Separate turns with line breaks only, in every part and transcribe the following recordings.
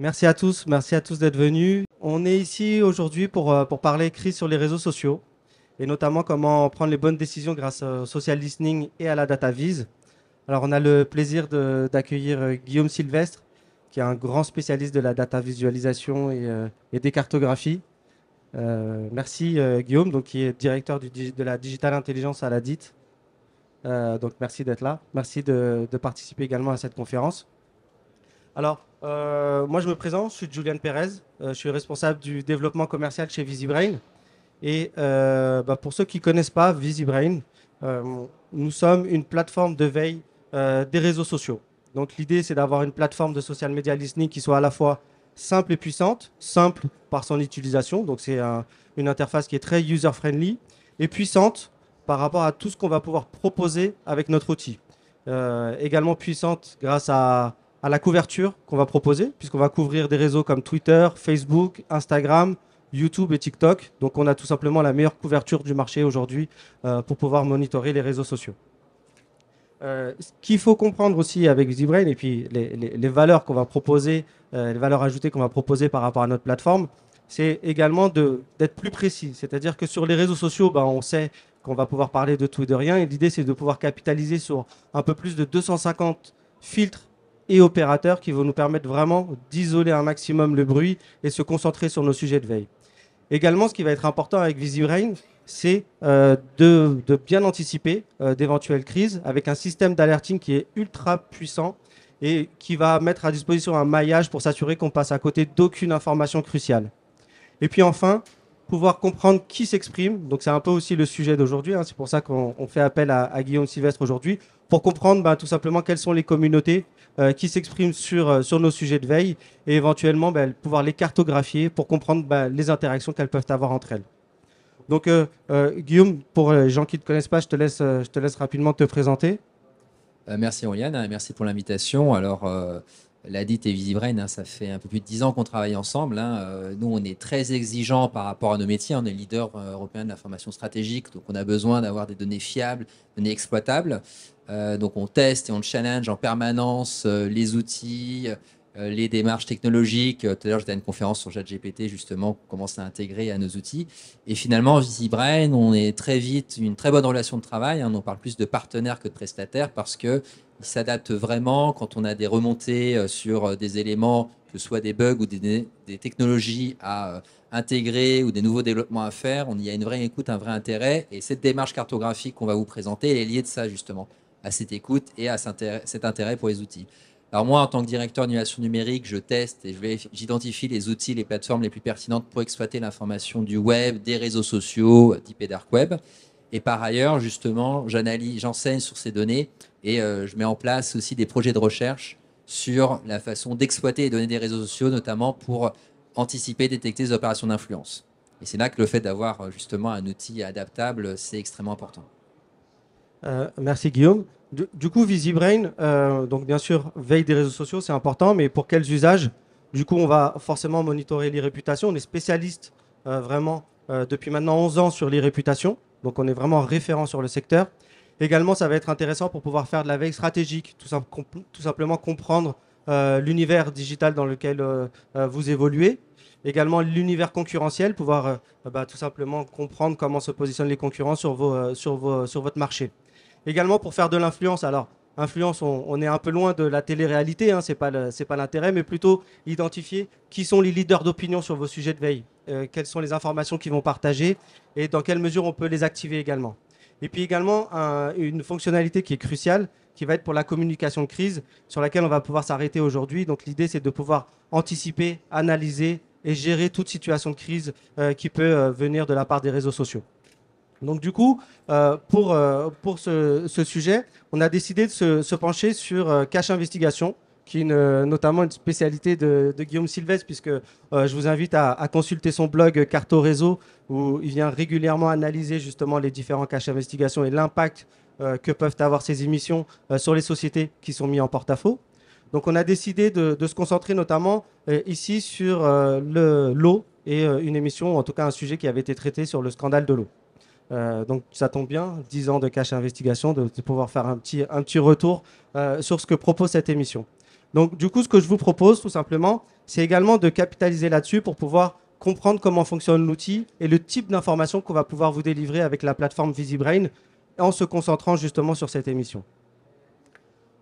Merci à tous, merci à tous d'être venus. On est ici aujourd'hui pour, euh, pour parler crise sur les réseaux sociaux et notamment comment prendre les bonnes décisions grâce au social listening et à la data vise. Alors on a le plaisir d'accueillir euh, Guillaume Sylvestre qui est un grand spécialiste de la data visualisation et, euh, des cartographies. merci Guillaume, donc, qui est directeur de la Digital Intelligence à la DIT. donc merci d'être là. Merci de, de participer également à cette conférence. Alors, euh, moi, je me présente, je suis Julian Perez, euh, je suis responsable du développement commercial chez VisiBrain. Et euh, bah, pour ceux qui ne connaissent pas VisiBrain, nous sommes une plateforme de veille des réseaux sociaux. Donc l'idée, c'est d'avoir une plateforme de social media listening qui soit à la fois simple et puissante, simple par son utilisation, donc c'est une interface qui est très user-friendly, et puissante par rapport à tout ce qu'on va pouvoir proposer avec notre outil. également puissante grâce à à la couverture qu'on va proposer, puisqu'on va couvrir des réseaux comme Twitter, Facebook, Instagram, YouTube et TikTok. Donc on a tout simplement la meilleure couverture du marché aujourd'hui euh, pour pouvoir monitorer les réseaux sociaux. Euh, ce qu'il faut comprendre aussi avec ZBrain et puis les, valeurs qu'on va proposer, euh, les valeurs ajoutées qu'on va proposer par rapport à notre plateforme, c'est également d'être plus précis. C'est-à-dire que sur les réseaux sociaux, ben, on sait qu'on va pouvoir parler de tout et de rien. Et l'idée, c'est de pouvoir capitaliser sur un peu plus de 250 filtres et opérateurs qui vont nous permettre vraiment d'isoler un maximum le bruit et se concentrer sur nos sujets de veille. Également, ce qui va être important avec VisiRain, c'est euh, de, bien anticiper euh, d'éventuelles crises avec un système d'alerting qui est ultra puissant et qui va mettre à disposition un maillage pour s'assurer qu'on passe à côté d'aucune information cruciale. Et puis enfin, pouvoir comprendre qui s'exprime. Donc c'est un peu aussi le sujet d'aujourd'hui. Hein. C'est pour ça qu'on fait appel à, Guillaume Sylvestre aujourd'hui pour comprendre ben, tout simplement quelles sont les communautés euh, qui s'expriment sur, euh, sur nos sujets de veille et éventuellement bah, pouvoir les cartographier pour comprendre bah, les interactions qu'elles peuvent avoir entre elles. Donc euh, Guillaume, pour les gens qui ne te connaissent pas, je te laisse, je te laisse rapidement te présenter.
merci Oriane, hein, merci pour l'invitation. Alors la et Visibrain, hein, ça fait un peu plus de 10 ans qu'on travaille ensemble. Hein, nous, on est très exigeants par rapport à nos métiers. On est leader européen de la formation stratégique, donc on a besoin d'avoir des données fiables, des données exploitables. Euh, donc on teste et on challenge en permanence euh, les outils, euh, les démarches technologiques. Tout à l'heure, j'étais à une conférence sur GPT justement, comment ça à intégrer à nos outils. Et finalement, VisiBrain, on est très vite une très bonne relation de travail. Hein. on parle plus de partenaires que de prestataires parce qu'ils s'adaptent vraiment quand on a des remontées sur des éléments, que ce soit des bugs ou des, technologies à intégrer ou des nouveaux développements à faire. On y a une vraie écoute, un vrai intérêt. Et cette démarche cartographique qu'on va vous présenter, elle est liée de ça, justement à cette écoute et à cet intérêt pour les outils. Alors moi, en tant que directeur d'innovation numérique, je teste et j'identifie les outils, les plateformes les plus pertinentes pour exploiter l'information du web, des réseaux sociaux, type et dark web. Et par ailleurs, justement, j'analyse, j'enseigne sur ces données et euh, je mets en place aussi des projets de recherche sur la façon d'exploiter les données des réseaux sociaux, notamment pour anticiper, détecter les opérations d'influence. Et c'est là que le fait d'avoir justement un outil adaptable, c'est extrêmement important.
Euh, merci Guillaume. Du, coup, VisiBrain, euh, donc bien sûr, veille des réseaux sociaux, c'est important, mais pour quels usages Du coup, on va forcément monitorer les réputations. On est spécialiste euh, vraiment depuis maintenant 11 ans sur les réputations, donc on est vraiment référent sur le secteur. Également, ça va être intéressant pour pouvoir faire de la veille stratégique, tout, simplement comprendre l'univers digital dans lequel vous évoluez, également l'univers concurrentiel, pouvoir bah, tout simplement comprendre comment se positionnent les concurrents sur votre marché également pour faire de l'influence. Alors, influence, on, est un peu loin de la télé-réalité, hein, ce n'est pas l'intérêt, mais plutôt identifier qui sont les leaders d'opinion sur vos sujets de veille, euh, quelles sont les informations qu'ils vont partager et dans quelle mesure on peut les activer également. Et puis également une fonctionnalité qui est cruciale, qui va être pour la communication de crise, sur laquelle on va pouvoir s'arrêter aujourd'hui. Donc l'idée, c'est de pouvoir anticiper, analyser et gérer toute situation de crise euh, qui peut euh, venir de la part des réseaux sociaux. Donc du coup, euh, pour, euh, pour ce, sujet, on a décidé de se, pencher sur euh, Cache Investigation, qui est notamment une spécialité de, Guillaume Sylvestre, puisque je vous invite à, consulter son blog Carto Réseau, où il vient régulièrement analyser justement les différents caches investigation et l'impact que peuvent avoir ces émissions sur les sociétés qui sont mises en porte-à-faux. Donc on a décidé de, se concentrer notamment ici sur l'eau et une émission, en tout cas un sujet qui avait été traité sur le scandale de l'eau. Euh, donc ça tombe bien, 10 ans de cache investigation, de, pouvoir faire un petit, retour euh, sur ce que propose cette émission. Donc du coup, ce que je vous propose tout simplement, c'est également de capitaliser là-dessus pour pouvoir comprendre comment fonctionne l'outil et le type d'informations qu'on va pouvoir vous délivrer avec la plateforme VisiBrain en se concentrant justement sur cette émission.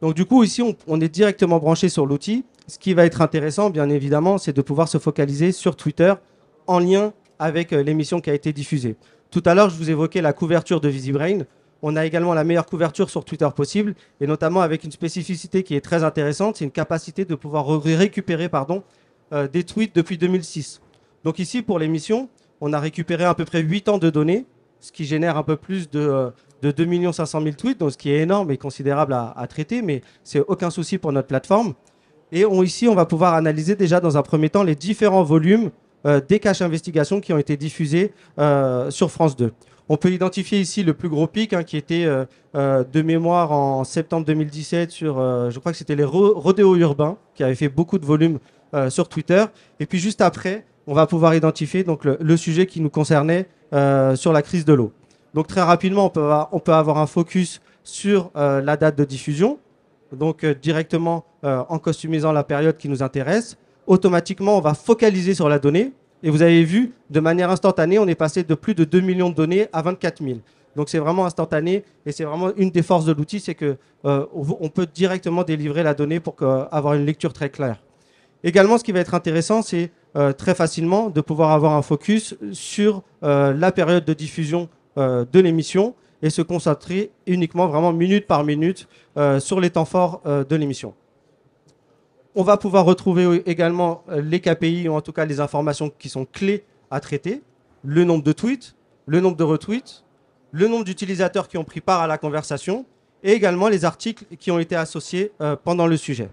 Donc du coup, ici, on est directement branché sur l'outil. Ce qui va être intéressant, bien évidemment, c'est de pouvoir se focaliser sur Twitter en lien avec euh, l'émission qui a été diffusée. Tout à l'heure, je vous évoquais la couverture de VisiBrain. On a également la meilleure couverture sur Twitter possible, et notamment avec une spécificité qui est très intéressante, c'est une capacité de pouvoir récupérer pardon, euh, des tweets depuis 2006. Donc ici, pour l'émission, on a récupéré à peu près 8 ans de données, ce qui génère un peu plus de, euh, de 2 500 000 tweets, donc ce qui est énorme et considérable à, traiter, mais c'est aucun souci pour notre plateforme. Et ici, on va pouvoir analyser déjà dans un premier temps les différents volumes euh, des caches d'investigation qui ont été diffusées euh, sur France 2. On peut identifier ici le plus gros pic hein, qui était euh, de mémoire en septembre 2017 sur, je crois que c'était les rodéo rodéos urbains qui avaient fait beaucoup de volume sur Twitter. Et puis juste après, on va pouvoir identifier donc le, sujet qui nous concernait sur la crise de l'eau. Donc très rapidement, on peut, avoir, on peut avoir un focus sur la date de diffusion, donc directement en costumisant la période qui nous intéresse automatiquement, on va focaliser sur la donnée. Et vous avez vu, de manière instantanée, on est passé de plus de 2 millions de données à 24 000. Donc c'est vraiment instantané et c'est vraiment une des forces de l'outil, c'est qu'on euh, peut directement délivrer la donnée pour euh, avoir une lecture très claire. Également, ce qui va être intéressant, c'est euh, très facilement de pouvoir avoir un focus sur la période de diffusion de l'émission et se concentrer uniquement vraiment minute par minute sur les temps forts de l'émission. On va pouvoir retrouver euh, également euh, les KPI, ou en tout cas les informations qui sont clés à traiter, le nombre de tweets, le nombre de retweets, le nombre d'utilisateurs qui ont pris part à la conversation, et également les articles qui ont été associés euh, pendant le sujet.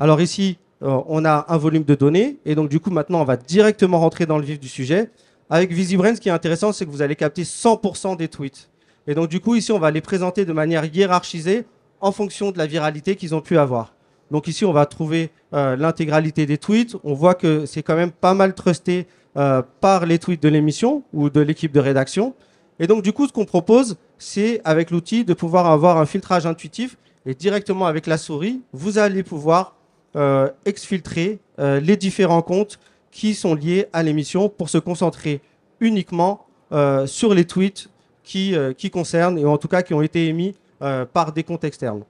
Alors ici, on a un volume de données, et donc du coup maintenant on va directement rentrer dans le vif du sujet. Avec VisiBrain, ce qui est intéressant, c'est que vous allez capter 100% des tweets. Et donc du coup ici, on va les présenter de manière hiérarchisée en fonction de la viralité qu'ils ont pu avoir. Donc ici, on va trouver euh, l'intégralité des tweets. On voit que c'est quand même pas mal trusté euh, par les tweets de l'émission ou de l'équipe de rédaction. Et donc du coup, ce qu'on propose, c'est avec l'outil de pouvoir avoir un filtrage intuitif et directement avec la souris, vous allez pouvoir euh, exfiltrer les différents comptes qui sont liés à l'émission pour se concentrer uniquement sur les tweets qui, qui concernent, et en tout cas qui ont été émis par des comptes externes.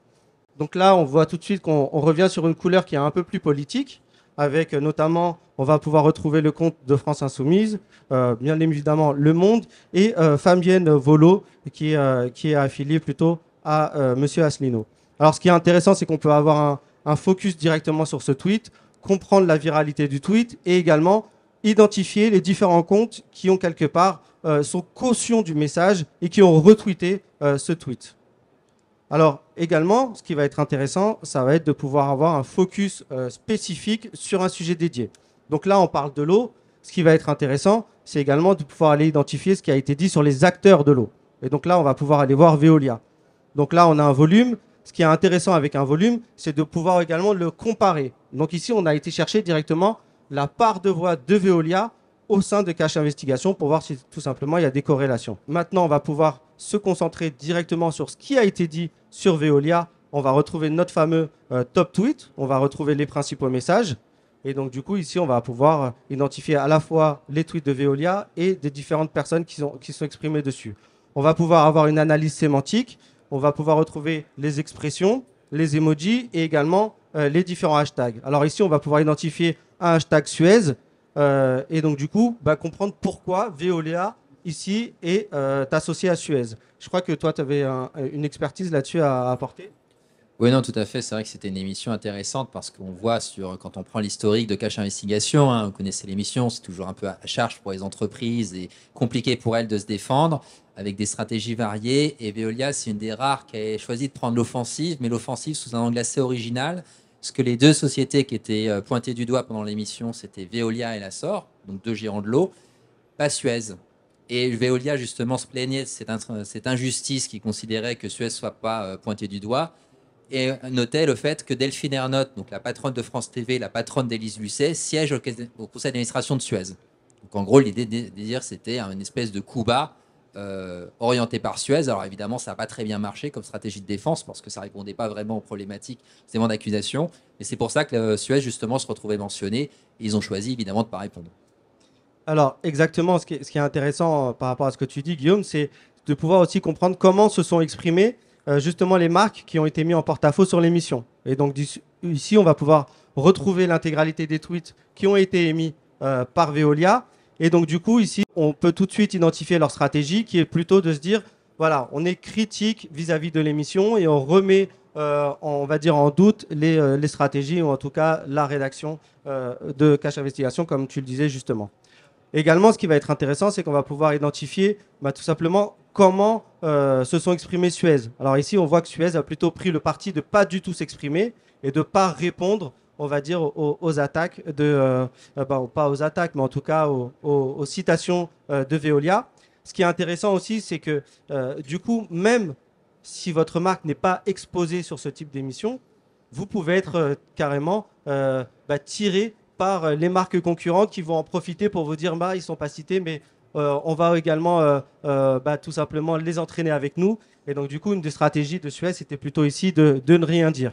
Donc là, on voit tout de suite qu'on revient sur une couleur qui est un peu plus politique, avec euh, notamment, on va pouvoir retrouver le compte de France Insoumise, euh, bien évidemment Le Monde, et euh, Fabienne Volo, qui, est affiliée plutôt à Monsieur Asselineau. Alors ce qui est intéressant, c'est qu'on peut avoir un, focus directement sur ce tweet, comprendre la viralité du tweet, et également identifier les différents comptes qui ont quelque part sont caution du message et qui ont retweeté ce tweet. Alors, également, ce qui va être intéressant, ça va être de pouvoir avoir un focus euh, spécifique sur un sujet dédié. Donc là, on parle de l'eau. Ce qui va être intéressant, c'est également de pouvoir aller identifier ce qui a été dit sur les acteurs de l'eau. Et donc là, on va pouvoir aller voir Veolia. Donc là, on a un volume. Ce qui est intéressant avec un volume, c'est de pouvoir également le comparer. Donc ici, on a été chercher directement la part de voix de Veolia au sein de Cache Investigation pour voir si tout simplement il y a des corrélations. Maintenant, on va pouvoir se concentrer directement sur ce qui a été dit sur Veolia. On va retrouver notre fameux euh, top tweet, on va retrouver les principaux messages. Et donc, du coup, ici, on va pouvoir euh, identifier à la fois les tweets de Veolia et des différentes personnes qui sont, sont exprimées dessus. On va pouvoir avoir une analyse sémantique, on va pouvoir retrouver les expressions, les emojis et également euh, les différents hashtags. Alors ici, on va pouvoir identifier un hashtag Suez, euh, et donc, du coup, bah, comprendre pourquoi Veolia, ici, est euh, associé à Suez. Je crois que toi, tu avais une expertise là-dessus à apporter.
Oui, non, tout à fait. C'est vrai que c'était une émission intéressante parce qu'on voit sur, quand on prend l'historique de Cash Investigation, on hein, vous connaissez l'émission, c'est toujours un peu à charge pour les entreprises et compliqué pour elles de se défendre avec des stratégies variées. Et Veolia, c'est une des rares qui a choisi de prendre l'offensive, mais l'offensive sous un angle assez original parce que les deux sociétés qui étaient euh, pointées du doigt pendant l'émission, c'était Veolia et la SOR, donc deux géants de l'eau, pas Suez. Et Veolia, justement, se plaignait de cette, injustice qui considérait que Suez ne soit pas euh, pointé du doigt et notait le fait que Delphine Ernotte, donc la patronne de France TV, la patronne d'Élise Lucet, siège au, conseil d'administration de Suez. Donc en gros, l'idée de dire c'était une espèce de coup bas euh, orienté par Suez. Alors évidemment, ça n'a pas très bien marché comme stratégie de défense parce que ça répondait pas vraiment aux problématiques des d'accusation. Et c'est pour ça que euh, Suez, justement, se retrouvait mentionné. Et ils ont choisi, évidemment, de ne pas répondre.
Alors exactement, ce qui, est, intéressant euh, par rapport à ce que tu dis, Guillaume, c'est de pouvoir aussi comprendre comment se sont exprimées justement les marques qui ont été mises en porte-à-faux sur l'émission. Et donc ici, on va pouvoir retrouver l'intégralité des tweets qui ont été émis par Veolia et donc, du coup, ici, on peut tout de suite identifier leur stratégie qui est plutôt de se dire, voilà, on est critique vis-à-vis de l'émission et on remet, euh, on va dire, en doute euh, les, stratégies ou en tout cas la rédaction euh, de Cache Investigation, comme tu le disais justement. Également, ce qui va être intéressant, c'est qu'on va pouvoir identifier bah, tout simplement comment se sont exprimés Suez. Alors ici, on voit que Suez a plutôt pris le parti de ne pas du tout s'exprimer et de ne pas répondre on va dire, aux, attaques de, euh, euh, bah, pas aux attaques, mais en tout cas aux, citations euh, de Veolia. Ce qui est intéressant aussi, c'est que du coup, même si votre marque n'est pas exposée sur ce type d'émission, vous pouvez être carrément bah, tiré par les marques concurrentes qui vont en profiter pour vous dire, bah, ils sont pas cités, mais on va également bah, tout simplement les entraîner avec nous. Et donc, du coup, une des stratégies de Suez, c'était plutôt ici de ne rien dire.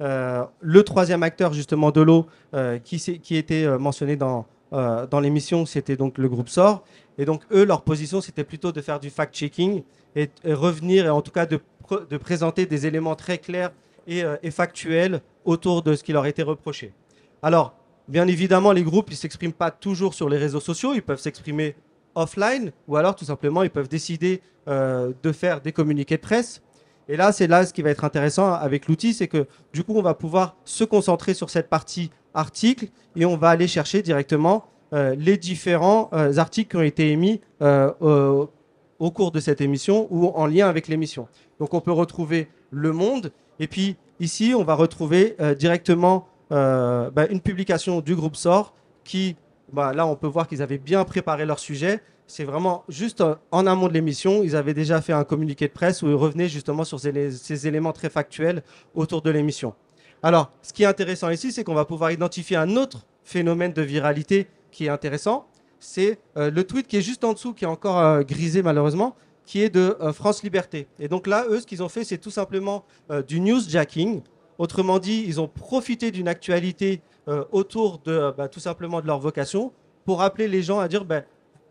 Euh, le troisième acteur justement de l'eau euh, qui, était euh, mentionné dans, l'émission, c'était donc le groupe SOR. Et donc eux, leur position, c'était plutôt de faire du fact-checking et, revenir, et en tout cas de, présenter des éléments très clairs et, factuels autour de ce qui leur était reproché. Alors, bien évidemment, les groupes, ils ne s'expriment pas toujours sur les réseaux sociaux, ils peuvent s'exprimer offline, ou alors tout simplement, ils peuvent décider de faire des communiqués de presse. Et là, c'est là ce qui va être intéressant avec l'outil, c'est que du coup, on va pouvoir se concentrer sur cette partie article et on va aller chercher directement euh, les différents euh, articles qui ont été émis euh, au cours de cette émission ou en lien avec l'émission. Donc, on peut retrouver Le Monde et puis ici, on va retrouver directement bah, une publication du groupe SOR qui bah, là, on peut voir qu'ils avaient bien préparé leur sujet. C'est vraiment juste en amont de l'émission, ils avaient déjà fait un communiqué de presse où ils revenaient justement sur ces éléments très factuels autour de l'émission. Alors, ce qui est intéressant ici, c'est qu'on va pouvoir identifier un autre phénomène de viralité qui est intéressant. C'est euh, le tweet qui est juste en dessous, qui est encore euh, grisé malheureusement, qui est de euh, France Liberté. Et donc là, eux, ce qu'ils ont fait, c'est tout simplement du newsjacking. Autrement dit, ils ont profité d'une actualité euh, autour de euh, bah, tout simplement de leur vocation pour appeler les gens à dire ben,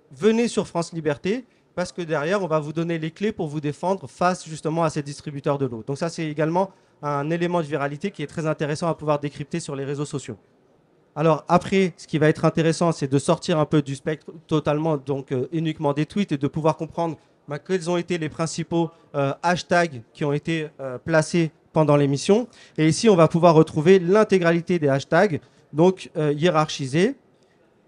venez sur France Liberté parce que derrière on va vous donner les clés pour vous défendre face justement à ces distributeurs de l'eau. Donc ça c'est également un élément de viralité qui est très intéressant à pouvoir décrypter sur les réseaux sociaux. Alors après, ce qui va être intéressant, c'est de sortir un peu du spectre totalement, donc euh, uniquement des tweets, et de pouvoir comprendre bah, quels ont été les principaux hashtags qui ont été placés pendant l'émission. Et ici, on va pouvoir retrouver l'intégralité des hashtags, donc euh, hiérarchisés.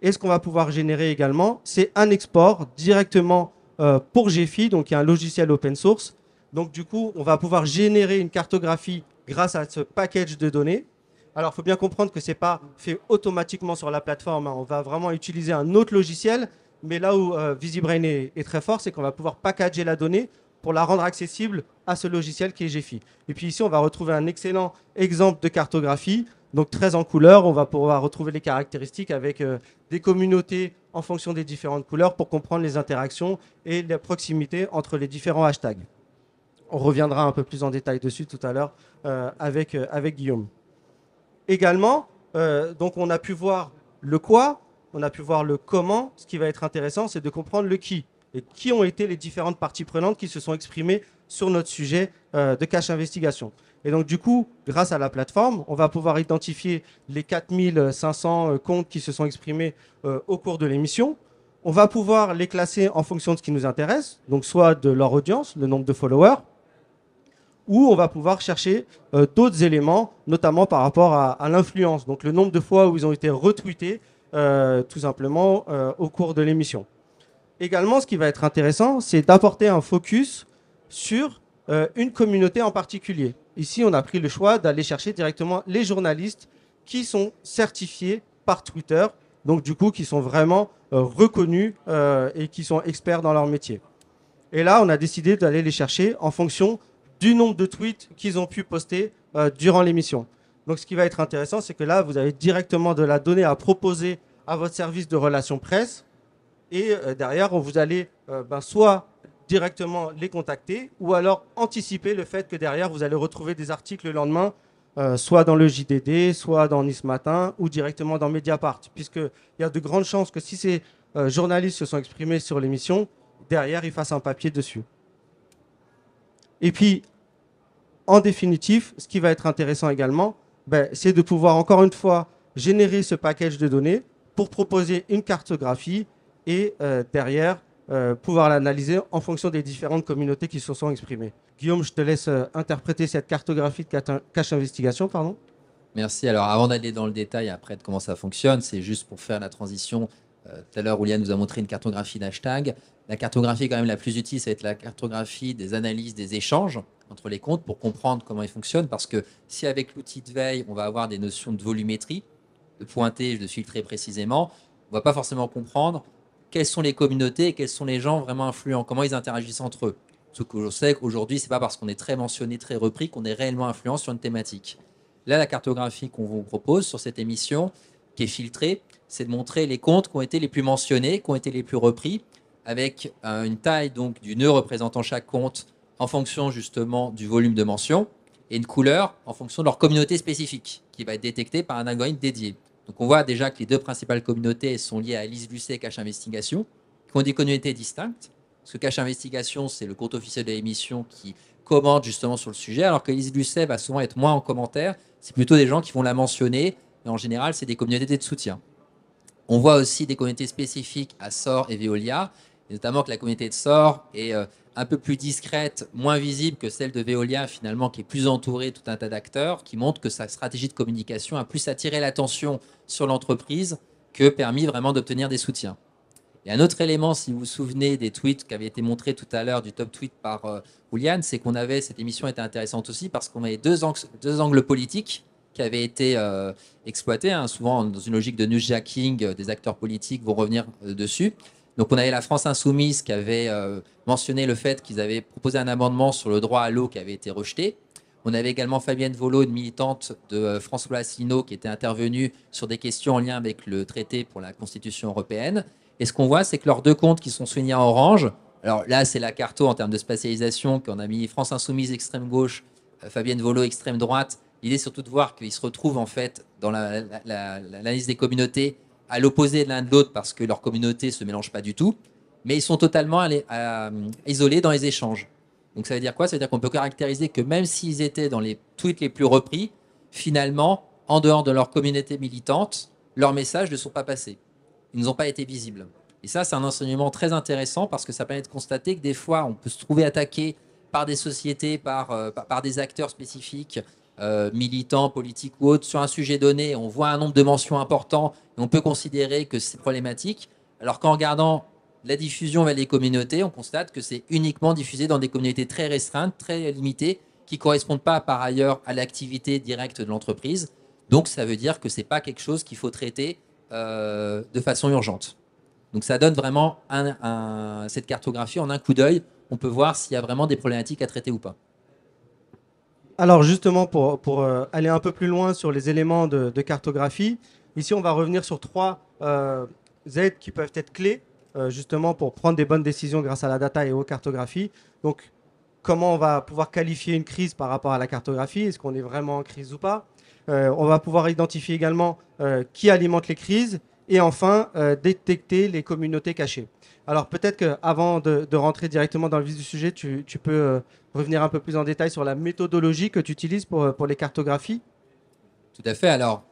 Et ce qu'on va pouvoir générer également, c'est un export directement euh, pour GFI, donc il y a un logiciel open source. Donc du coup, on va pouvoir générer une cartographie grâce à ce package de données. Alors, il faut bien comprendre que ce n'est pas fait automatiquement sur la plateforme. Hein. On va vraiment utiliser un autre logiciel. Mais là où euh, VisiBrain est très fort, c'est qu'on va pouvoir packager la donnée pour la rendre accessible à ce logiciel qui est GFI. Et puis ici, on va retrouver un excellent exemple de cartographie, donc très en couleur. On va pouvoir retrouver les caractéristiques avec euh, des communautés en fonction des différentes couleurs pour comprendre les interactions et la proximité entre les différents hashtags. On reviendra un peu plus en détail dessus tout à l'heure euh, avec, euh, avec Guillaume. Également, donc on a pu voir le quoi, on a pu voir le comment. Ce qui va être intéressant, c'est de comprendre le qui et qui ont été les différentes parties prenantes qui se sont exprimées sur notre sujet euh, de cache investigation. Et donc, du coup, grâce à la plateforme, on va pouvoir identifier les 4500 euh, comptes qui se sont exprimés euh, au cours de l'émission. On va pouvoir les classer en fonction de ce qui nous intéresse, donc soit de leur audience, le nombre de followers, ou on va pouvoir chercher d'autres éléments, notamment par rapport à, à l'influence, donc le nombre de fois où ils ont été retweetés, tout simplement, au cours de l'émission également, ce qui va être intéressant, c'est d'apporter un focus sur euh, une communauté en particulier. Ici, on a pris le choix d'aller chercher directement les journalistes qui sont certifiés par Twitter, donc du coup, qui sont vraiment euh, reconnus euh, et qui sont experts dans leur métier. Et là, on a décidé d'aller les chercher en fonction du nombre de tweets qu'ils ont pu poster durant l'émission. Donc, ce qui va être intéressant, c'est que là, vous avez directement de la donnée à proposer à votre service de relations presse et euh, derrière, vous allez euh, ben, soit directement les contacter ou alors anticiper le fait que derrière, vous allez retrouver des articles le lendemain, euh, soit dans le JDD, soit dans Nice Matin ou directement dans Mediapart, puisqu'il y a de grandes chances que si ces journalistes se sont exprimés sur l'émission, derrière, ils fassent un papier dessus. Et puis, en définitif, ce qui va être intéressant également, ben, c'est de pouvoir encore une fois générer ce package de données pour proposer une cartographie et euh, derrière euh, pouvoir l'analyser en fonction des différentes communautés qui se sont exprimées. Guillaume, je te laisse euh, interpréter cette cartographie de cache investigation. Pardon.
Merci. Alors avant d'aller dans le détail après de comment ça fonctionne, c'est juste pour faire la transition. tout à l'heure, Oulia nous a montré une cartographie d'hashtag. La cartographie quand même la plus utile, ça va être la cartographie des analyses des échanges entre les comptes pour comprendre comment ils fonctionnent. Parce que si avec l'outil de veille, on va avoir des notions de volumétrie, de pointer, de filtrer précisément, on ne va pas forcément comprendre quelles sont les communautés et quels sont les gens vraiment influents, comment ils interagissent entre eux. Ce que je sais qu'aujourd'hui, ce n'est pas parce qu'on est très mentionné, très repris, qu'on est réellement influent sur une thématique. Là, la cartographie qu'on vous propose sur cette émission, qui est filtrée, c'est de montrer les comptes qui ont été les plus mentionnés, qui ont été les plus repris, avec euh, une taille donc du nœud représentant chaque compte en fonction justement du volume de mention et une couleur en fonction de leur communauté spécifique qui va être détectée par un algorithme dédié. Donc on voit déjà que les deux principales communautés sont liées à Elise Lucet et Cache Investigation, qui ont des communautés distinctes. Ce que Cache Investigation, c'est le compte officiel de l'émission qui commente justement sur le sujet, alors qu'Elise Lucet va souvent être moins en commentaire. C'est plutôt des gens qui vont la mentionner, mais en général, c'est des communautés de soutien. On voit aussi des communautés spécifiques à SOR et Veolia notamment que la communauté de Sort est euh, un peu plus discrète, moins visible que celle de Veolia finalement, qui est plus entourée de tout un tas d'acteurs, qui montre que sa stratégie de communication a plus attiré l'attention sur l'entreprise que permis vraiment d'obtenir des soutiens. Et un autre élément, si vous vous souvenez des tweets qui avaient été montrés tout à l'heure du top tweet par euh, c'est qu'on avait, cette émission était intéressante aussi parce qu'on avait deux angles, politiques qui avaient été euh, exploités, hein, souvent dans une logique de newsjacking, des acteurs politiques vont revenir dessus. Donc on avait la France insoumise qui avait euh, mentionné le fait qu'ils avaient proposé un amendement sur le droit à l'eau qui avait été rejeté. On avait également Fabienne Volo, une militante de euh, François Asselineau, qui était intervenue sur des questions en lien avec le traité pour la Constitution européenne. Et ce qu'on voit, c'est que leurs deux comptes qui sont soulignés en orange, alors là, c'est la carto en termes de spatialisation qu'on a mis France insoumise extrême gauche, euh, Fabienne Volo extrême droite. L'idée surtout de voir qu'ils se retrouvent en fait dans la, liste des communautés à l'opposé l'un de l'autre parce que leur communauté se mélange pas du tout, mais ils sont totalement euh, isolés dans les échanges. Donc ça veut dire quoi Ça veut dire qu'on peut caractériser que même s'ils étaient dans les tweets les plus repris, finalement, en dehors de leur communauté militante, leurs messages ne sont pas passés. Ils n'ont pas été visibles. Et ça, c'est un enseignement très intéressant parce que ça permet de constater que des fois, on peut se trouver attaqué par des sociétés, par, euh, par des acteurs spécifiques, euh, militants, politiques ou autres, sur un sujet donné, on voit un nombre de mentions important et on peut considérer que c'est problématique. Alors qu'en regardant la diffusion vers les communautés, on constate que c'est uniquement diffusé dans des communautés très restreintes, très limitées, qui ne correspondent pas par ailleurs à l'activité directe de l'entreprise. Donc ça veut dire que ce n'est pas quelque chose qu'il faut traiter euh, de façon urgente. Donc ça donne vraiment cette cartographie en un coup d'œil. On peut voir s'il y a vraiment des problématiques à traiter ou pas.
Alors justement, pour, euh, aller un peu plus loin sur les éléments de, cartographie, ici on va revenir sur trois euh, aides qui peuvent être clés euh, justement pour prendre des bonnes décisions grâce à la data et aux cartographies. Donc comment on va pouvoir qualifier une crise par rapport à la cartographie, est-ce qu'on est vraiment en crise ou pas. on va pouvoir identifier également qui alimente les crises et enfin euh, détecter les communautés cachées. Alors peut-être qu'avant de, de, rentrer directement dans le vif du sujet, tu, peux euh, revenir un peu plus en détail sur la méthodologie que tu utilises pour, euh, pour les cartographies.
Tout à fait. Alors,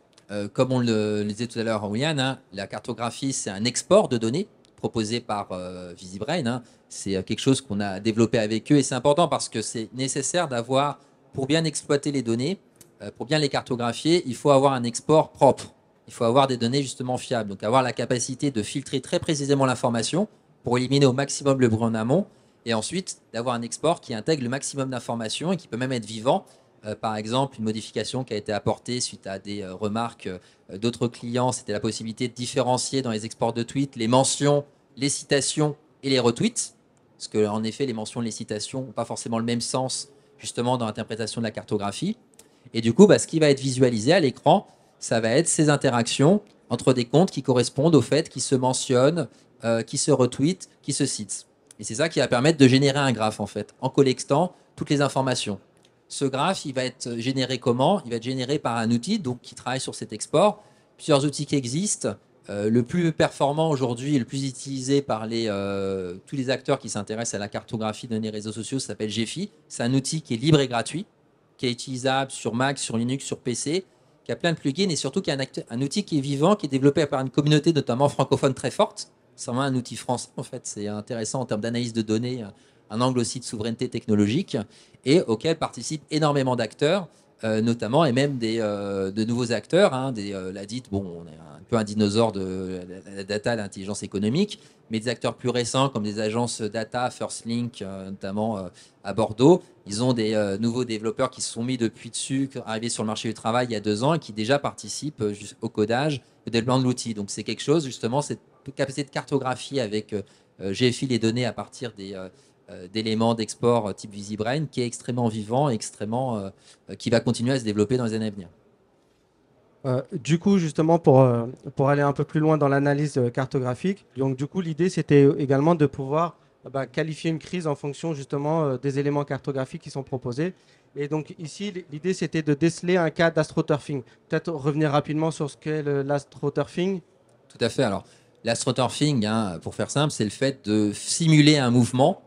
comme on le, disait tout à l'heure, William, hein, la cartographie, c'est un export de données proposé par VisiBrain. Hein. C'est quelque chose qu'on a développé avec eux et c'est important parce que c'est nécessaire d'avoir, pour bien exploiter les données, pour bien les cartographier, il faut avoir un export propre il faut avoir des données justement fiables. Donc avoir la capacité de filtrer très précisément l'information pour éliminer au maximum le bruit en amont et ensuite d'avoir un export qui intègre le maximum d'informations et qui peut même être vivant. Euh, par exemple, une modification qui a été apportée suite à des euh, remarques euh, d'autres clients, c'était la possibilité de différencier dans les exports de tweets les mentions, les citations et les retweets. Parce que, en effet, les mentions et les citations n'ont pas forcément le même sens, justement, dans l'interprétation de la cartographie. Et du coup, bah, ce qui va être visualisé à l'écran, ça va être ces interactions entre des comptes qui correspondent au fait qu'ils se mentionnent, euh, qu'ils qui se retweetent, qui se citent. Et c'est ça qui va permettre de générer un graphe, en fait, en collectant toutes les informations. Ce graphe, il va être généré comment Il va être généré par un outil donc, qui travaille sur cet export. Plusieurs outils qui existent. Euh, le plus performant aujourd'hui et le plus utilisé par les, euh, tous les acteurs qui s'intéressent à la cartographie de les réseaux sociaux s'appelle GEFI. C'est un outil qui est libre et gratuit, qui est utilisable sur Mac, sur Linux, sur PC, il y a plein de plugins et surtout qu'il y a un, un, outil qui est vivant, qui est développé par une communauté notamment francophone très forte. C'est vraiment un outil français en fait. C'est intéressant en termes d'analyse de données, un angle aussi de souveraineté technologique et auquel participent énormément d'acteurs. Euh, notamment, et même euh, de nouveaux acteurs. Hein, des, euh, la dite, bon, on est un peu un dinosaure de la, data, l'intelligence économique, mais des acteurs plus récents comme des agences data, First Link, notamment à Bordeaux. Ils ont des nouveaux développeurs qui se sont mis depuis dessus, arrivés sur le marché du travail il y a deux ans et qui déjà participent au codage, au développement de l'outil. Donc c'est quelque chose, justement, cette capacité de cartographie avec GFI les données à partir des euh, d'éléments d'export euh, type VisiBrain qui est extrêmement vivant, extrêmement, euh, qui va continuer à se développer dans les années à venir.
du coup, justement, pour, pour aller un peu plus loin dans l'analyse cartographique, donc du coup, l'idée, c'était également de pouvoir bah, qualifier une crise en fonction justement des éléments cartographiques qui sont proposés. Et donc ici, l'idée, c'était de déceler un cas d'astroturfing. Peut-être revenir rapidement sur ce qu'est l'astroturfing.
Tout à fait. Alors, l'astroturfing, hein, pour faire simple, c'est le fait de simuler un mouvement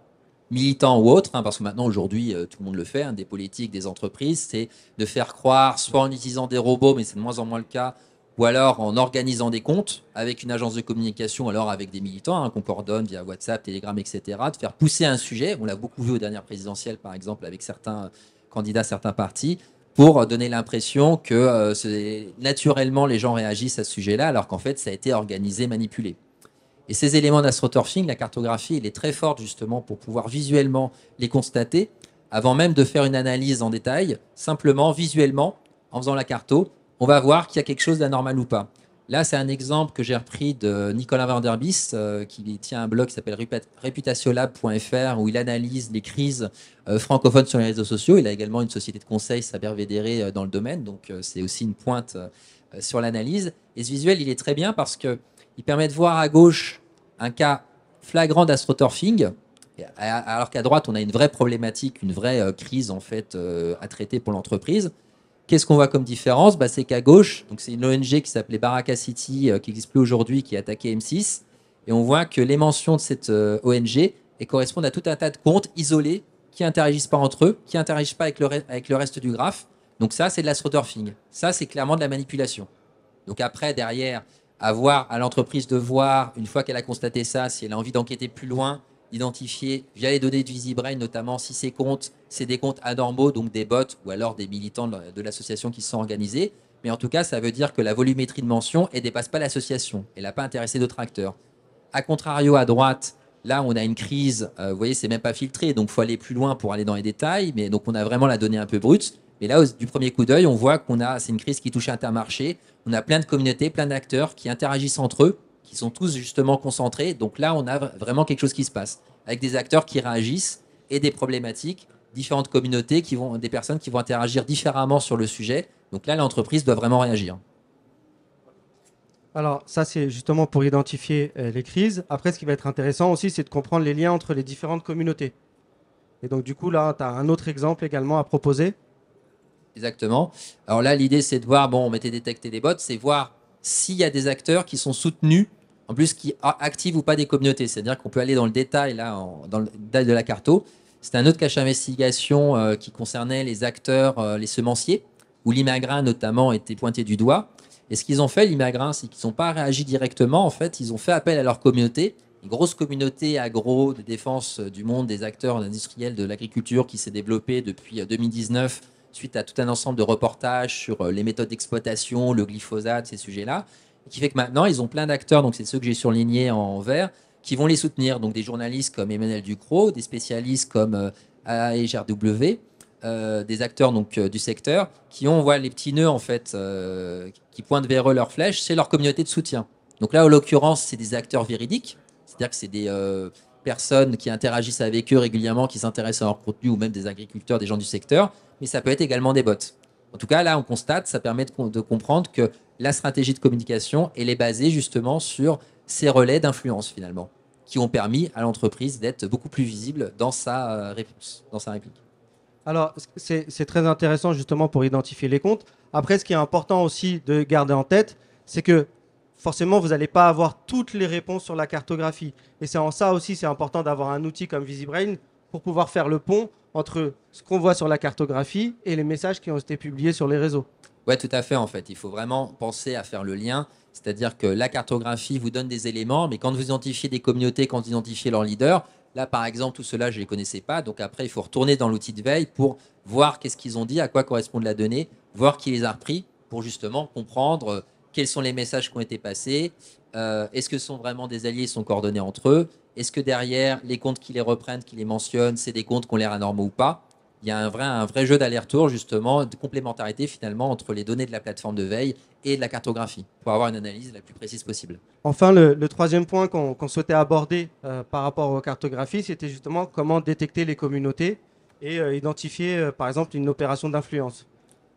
militants ou autres, hein, parce que maintenant, aujourd'hui, euh, tout le monde le fait, hein, des politiques, des entreprises, c'est de faire croire, soit en utilisant des robots, mais c'est de moins en moins le cas, ou alors en organisant des comptes avec une agence de communication, alors avec des militants hein, qu'on coordonne via WhatsApp, Telegram, etc., de faire pousser un sujet. On l'a beaucoup vu aux dernières présidentielles, par exemple, avec certains euh, candidats, certains partis, pour euh, donner l'impression que naturellement les gens réagissent à ce sujet-là, alors qu'en fait, ça a été organisé, manipulé. Et ces éléments d'astroturfing, la cartographie, elle est très forte justement pour pouvoir visuellement les constater, avant même de faire une analyse en détail. Simplement, visuellement, en faisant la carto, on va voir qu'il y a quelque chose d'anormal ou pas. Là, c'est un exemple que j'ai repris de Nicolas Vanderbis, euh, qui tient un blog qui s'appelle ReputationLab.fr où il analyse les crises euh, francophones sur les réseaux sociaux. Il a également une société de conseil, Saber euh, dans le domaine, donc c'est aussi une pointe sur l'analyse. Et ce visuel, il est très bien parce que il permet de voir à gauche un cas flagrant d'astroturfing, alors qu'à droite, on a une vraie problématique, une vraie euh, crise en fait euh, à traiter pour l'entreprise. Qu'est-ce qu'on voit comme différence bah, C'est qu'à gauche, c'est une ONG qui s'appelait Baraka City, euh, qui n'existe plus aujourd'hui, qui a attaqué M6, et on voit que les mentions de cette ONG correspondent à tout un tas de comptes isolés qui n'interagissent pas entre eux, qui n'interagissent pas avec le, avec le reste du graphe. Donc ça, c'est de l'astroturfing. Ça, c'est clairement de la manipulation. Donc après, derrière, avoir à l'entreprise de voir, une fois qu'elle a constaté ça, si elle a envie d'enquêter plus loin, identifier via les données du VisiBrain, notamment si ces comptes, c'est des comptes anormaux, donc des bots ou alors des militants de l'association qui se sont organisés. Mais en tout cas, ça veut dire que la volumétrie de mention, elle dépasse pas l'association. Elle n'a pas intéressé d'autres acteurs. A contrario, à droite, là, on a une crise. Euh, vous voyez, c'est même pas filtré. Donc, il faut aller plus loin pour aller dans les détails. Mais donc, on a vraiment la donnée un peu brute. Mais là, du premier coup d'œil, on voit qu'on a, c'est une crise qui touche Intermarché on a plein de communautés, plein d'acteurs qui interagissent entre eux, qui sont tous justement concentrés. Donc là, on a vraiment quelque chose qui se passe, avec des acteurs qui réagissent et des problématiques, différentes communautés, qui vont, des personnes qui vont interagir différemment sur le sujet. Donc là, l'entreprise doit vraiment réagir.
Alors ça, c'est justement pour identifier euh, les crises. Après, ce qui va être intéressant aussi, c'est de comprendre les liens entre les différentes communautés. Et donc du coup, là, tu as un autre exemple également à proposer
Exactement. Alors là, l'idée, c'est de voir, bon, on mettait détecter des bots, c'est voir s'il y a des acteurs qui sont soutenus, en plus qui activent ou pas des communautés. C'est-à-dire qu'on peut aller dans le détail, là, dans le détail de la carto. C'était un autre cache investigation euh, qui concernait les acteurs, euh, les semenciers, où l'imagrin, notamment était pointé du doigt. Et ce qu'ils ont fait, l'imagrin, c'est qu'ils n'ont pas réagi directement. En fait, ils ont fait appel à leur communauté, une grosse communauté agro de défense euh, du monde, des acteurs industriels de l'agriculture qui s'est développée depuis 2019 suite à tout un ensemble de reportages sur euh, les méthodes d'exploitation, le glyphosate, ces sujets-là, qui fait que maintenant, ils ont plein d'acteurs, donc c'est ceux que j'ai surlignés en vert, qui vont les soutenir. Donc des journalistes comme Emmanuel Ducrot, des spécialistes comme euh, AEGRW, euh, des acteurs donc, euh, du secteur, qui ont, les petits nœuds en fait, qui pointent vers eux leurs flèches, c'est leur communauté de soutien. Donc là, en l'occurrence, c'est des acteurs véridiques, c'est-à-dire que c'est des personnes qui interagissent avec eux régulièrement, qui s'intéressent à leur contenu, ou même des agriculteurs, des gens du secteur, mais ça peut être également des bots. En tout cas, là, on constate, ça permet de, comprendre que la stratégie de communication, elle est basée justement sur ces relais d'influence finalement, qui ont permis à l'entreprise d'être beaucoup plus visible dans sa euh, réponse, dans sa réplique.
Alors, c'est très intéressant justement pour identifier les comptes. Après, ce qui est important aussi de garder en tête, c'est que forcément, vous n'allez pas avoir toutes les réponses sur la cartographie. Et c'est en ça aussi, c'est important d'avoir un outil comme VisiBrain pour pouvoir faire le pont entre ce qu'on voit sur la cartographie et les messages qui ont été publiés sur les réseaux.
Oui, tout à fait, en fait. Il faut vraiment penser à faire le lien. C'est-à-dire que la cartographie vous donne des éléments, mais quand vous identifiez des communautés, quand vous identifiez leurs leaders, là, par exemple, tout cela, je ne les connaissais pas. Donc après, il faut retourner dans l'outil de veille pour voir qu'est-ce qu'ils ont dit, à quoi correspond la donnée, voir qui les a repris pour justement comprendre euh, quels sont les messages qui ont été passés, euh, est-ce que ce sont vraiment des alliés, sont coordonnés entre eux, est-ce que derrière, les comptes qui les reprennent, qui les mentionnent, c'est des comptes qui ont l'air anormaux ou pas Il y a un vrai, un vrai jeu d'aller-retour, justement, de complémentarité, finalement, entre les données de la plateforme de veille et de la cartographie, pour avoir une analyse la plus précise possible.
Enfin, le, troisième point qu'on souhaitait aborder euh, par rapport aux cartographies, c'était justement comment détecter les communautés et euh, identifier, euh, par exemple, une opération d'influence.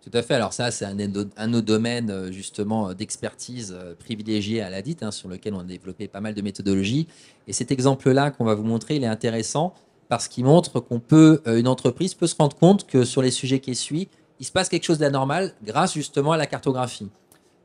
Tout à fait. Alors ça, c'est un, un, de nos domaines euh, justement euh, d'expertise euh, privilégiée à la hein, sur lequel on a développé pas mal de méthodologies. Et cet exemple-là qu'on va vous montrer, il est intéressant parce qu'il montre qu'on peut, une entreprise peut se rendre compte que sur les sujets qui suit, il se passe quelque chose d'anormal grâce justement à la cartographie.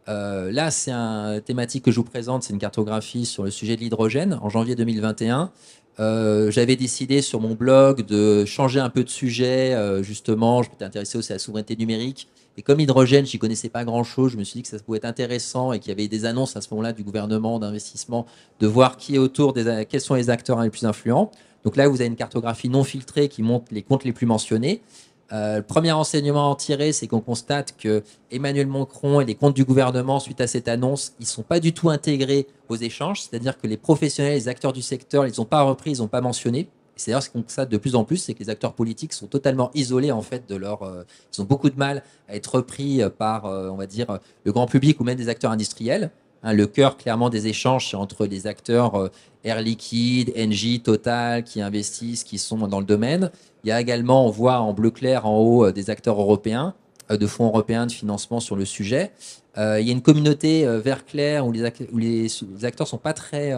là, c'est une thématique que je vous présente, c'est une cartographie sur le sujet de l'hydrogène en janvier 2021. Euh, j'avais décidé sur mon blog de changer un peu de sujet. Euh, justement, je m'étais intéressé aussi à la souveraineté numérique. Et comme hydrogène, j'y connaissais pas grand-chose, je me suis dit que ça pouvait être intéressant et qu'il y avait des annonces à ce moment-là du gouvernement d'investissement, de voir qui est autour, quels sont les acteurs les plus influents. Donc là, vous avez une cartographie non filtrée qui montre les comptes les plus mentionnés. Euh, le premier enseignement à en tirer, c'est qu'on constate que Emmanuel Macron et les comptes du gouvernement, suite à cette annonce, ils ne sont pas du tout intégrés aux échanges, c'est-à-dire que les professionnels, les acteurs du secteur, ils ont pas repris, ils n'ont pas mentionnés. C'est d'ailleurs ce qu'on constate de plus en plus, c'est que les acteurs politiques sont totalement isolés en fait de leur. Euh, ils ont beaucoup de mal à être repris par, euh, on va dire, le grand public ou même des acteurs industriels. Hein, le cœur, clairement, des échanges, entre les acteurs euh, Air Liquide, Engie, Total, qui investissent, qui sont dans le domaine. Il y a également, on voit en bleu clair en haut, euh, des acteurs européens, euh, de fonds européens de financement sur le sujet. il y a une communauté vert clair où les, acteurs n'ont pas, très,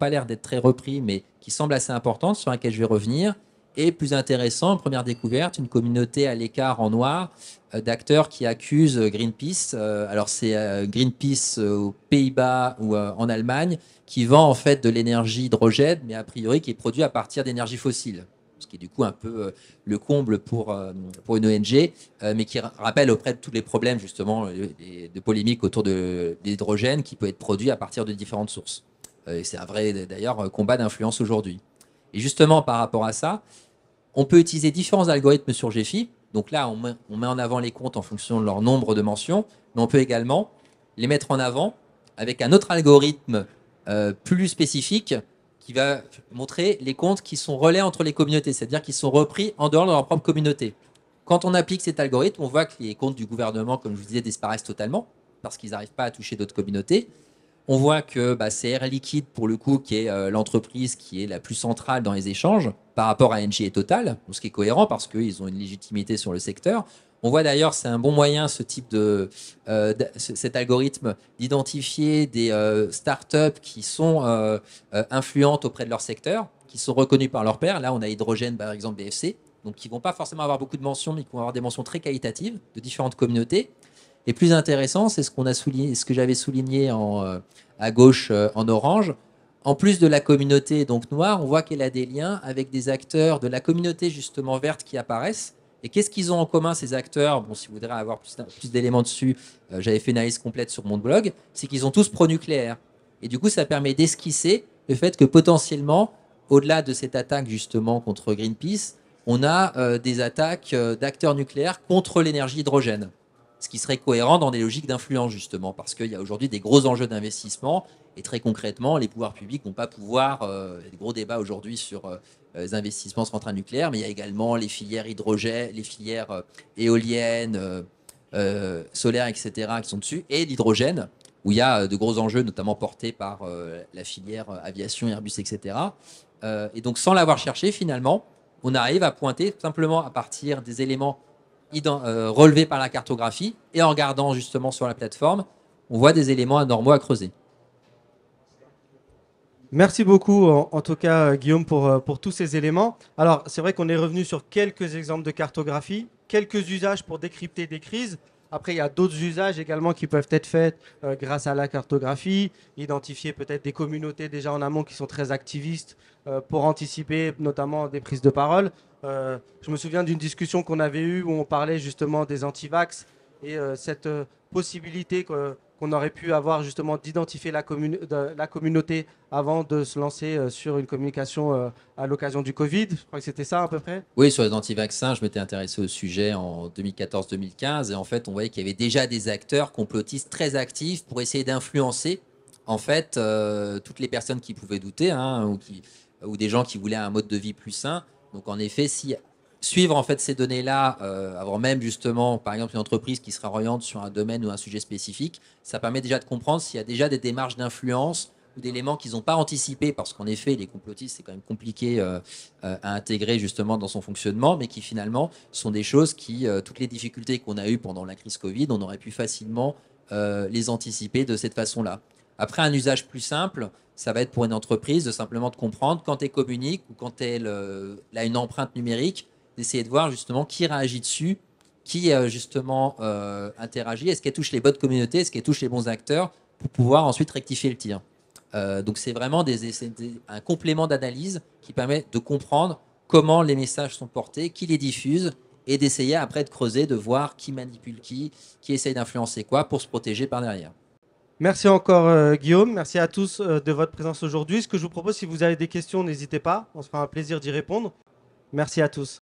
pas l'air d'être très repris, mais qui semble assez importante, sur laquelle je vais revenir. Et plus intéressant, première découverte, une communauté à l'écart en noir euh, d'acteurs qui accusent Greenpeace. Euh, alors c'est euh, Greenpeace aux Pays-Bas ou en Allemagne qui vend en fait de l'énergie hydrogène, mais a priori qui est produit à partir d'énergie fossile ce qui est du coup un peu le comble pour, pour une ONG, mais qui rappelle auprès de tous les problèmes justement de polémiques autour de, l'hydrogène qui peut être produit à partir de différentes sources. Et c'est un vrai d'ailleurs combat d'influence aujourd'hui. Et justement, par rapport à ça, on peut utiliser différents algorithmes sur GFI. Donc là, on met, en avant les comptes en fonction de leur nombre de mentions, mais on peut également les mettre en avant avec un autre algorithme euh, plus spécifique qui va montrer les comptes qui sont relais entre les communautés, c'est-à-dire qui sont repris en dehors de leur propre communauté. Quand on applique cet algorithme, on voit que les comptes du gouvernement, comme je vous disais, disparaissent totalement parce qu'ils n'arrivent pas à toucher d'autres communautés. On voit que bah, c'est Air Liquide, pour le coup, qui est euh, l'entreprise qui est la plus centrale dans les échanges par rapport à NG et Total, ce qui est cohérent parce qu'ils ont une légitimité sur le secteur. On voit d'ailleurs, c'est un bon moyen, ce type de, euh, cet algorithme, d'identifier des euh, startups qui sont influentes auprès de leur secteur, qui sont reconnues par leur père. Là, on a Hydrogène, par exemple, BFC, donc qui vont pas forcément avoir beaucoup de mentions, mais qui vont avoir des mentions très qualitatives de différentes communautés. Et plus intéressant, c'est ce qu'on a souligné, ce que j'avais souligné en, euh, à gauche euh, en orange. En plus de la communauté donc noire, on voit qu'elle a des liens avec des acteurs de la communauté justement verte qui apparaissent. Et qu'est-ce qu'ils ont en commun ces acteurs Bon, si vous voudrez avoir plus, d'éléments dessus, euh, j'avais fait une analyse complète sur mon blog. C'est qu'ils ont tous pro-nucléaire. Et du coup, ça permet d'esquisser le fait que potentiellement, au-delà de cette attaque justement contre Greenpeace, on a des attaques d'acteurs nucléaires contre l'énergie hydrogène ce qui serait cohérent dans des logiques d'influence, justement, parce qu'il y a aujourd'hui des gros enjeux d'investissement, et très concrètement, les pouvoirs publics vont pas pouvoir, il y a des gros débats aujourd'hui sur euh, les investissements sur centrales nucléaires, mais il y a également les filières hydrogène, les filières euh, éoliennes, euh, solaires, etc., qui sont dessus, et l'hydrogène, où il y a de gros enjeux, notamment portés par la filière aviation, Airbus, etc. et donc, sans l'avoir cherché, finalement, on arrive à pointer simplement à partir des éléments euh, Relevé par la cartographie, et en regardant justement sur la plateforme, on voit des éléments anormaux à creuser.
Merci beaucoup, en, tout cas, euh, Guillaume, pour, euh, pour tous ces éléments. Alors, c'est vrai qu'on est revenu sur quelques exemples de cartographie, quelques usages pour décrypter des crises. Après, il y a d'autres usages également qui peuvent être faits euh, grâce à la cartographie, identifier peut-être des communautés déjà en amont qui sont très activistes euh, pour anticiper notamment des prises de parole. Euh, je me souviens d'une discussion qu'on avait eue où on parlait justement des antivax et cette possibilité que qu'on aurait pu avoir justement d'identifier la, communauté avant de se lancer euh, sur une communication euh, à l'occasion du Covid Je crois que c'était ça à peu près.
Oui, sur les anti-vaccins, je m'étais intéressé au sujet en 2014-2015 et en fait, on voyait qu'il y avait déjà des acteurs complotistes très actifs pour essayer d'influencer en fait euh, toutes les personnes qui pouvaient douter hein, ou, ou des gens qui voulaient un mode de vie plus sain. Donc en effet, si suivre en fait ces données-là euh, avant même justement, par exemple, une entreprise qui sera oriente sur un domaine ou un sujet spécifique, ça permet déjà de comprendre s'il y a déjà des démarches d'influence ou d'éléments qu'ils n'ont pas anticipés, parce qu'en effet, les complotistes, c'est quand même compliqué euh, euh, à intégrer justement dans son fonctionnement, mais qui finalement sont des choses qui, toutes les difficultés qu'on a eues pendant la crise Covid, on aurait pu facilement les anticiper de cette façon-là. Après, un usage plus simple, ça va être pour une entreprise de simplement de comprendre quand elle communique ou quand elle a une empreinte numérique, d'essayer de voir justement qui réagit dessus, qui euh, justement euh, interagit, est-ce qu'elle touche les bonnes communautés, est-ce qu'elle touche les bons acteurs pour pouvoir ensuite rectifier le tir. Euh, donc c'est vraiment des, un complément d'analyse qui permet de comprendre comment les messages sont portés, qui les diffuse et d'essayer après de creuser, de voir qui manipule qui, qui essaye d'influencer quoi pour se protéger par derrière.
Merci encore Guillaume, merci à tous de votre présence aujourd'hui. Ce que je vous propose, si vous avez des questions, n'hésitez pas, on se fera un plaisir d'y répondre. Merci à tous.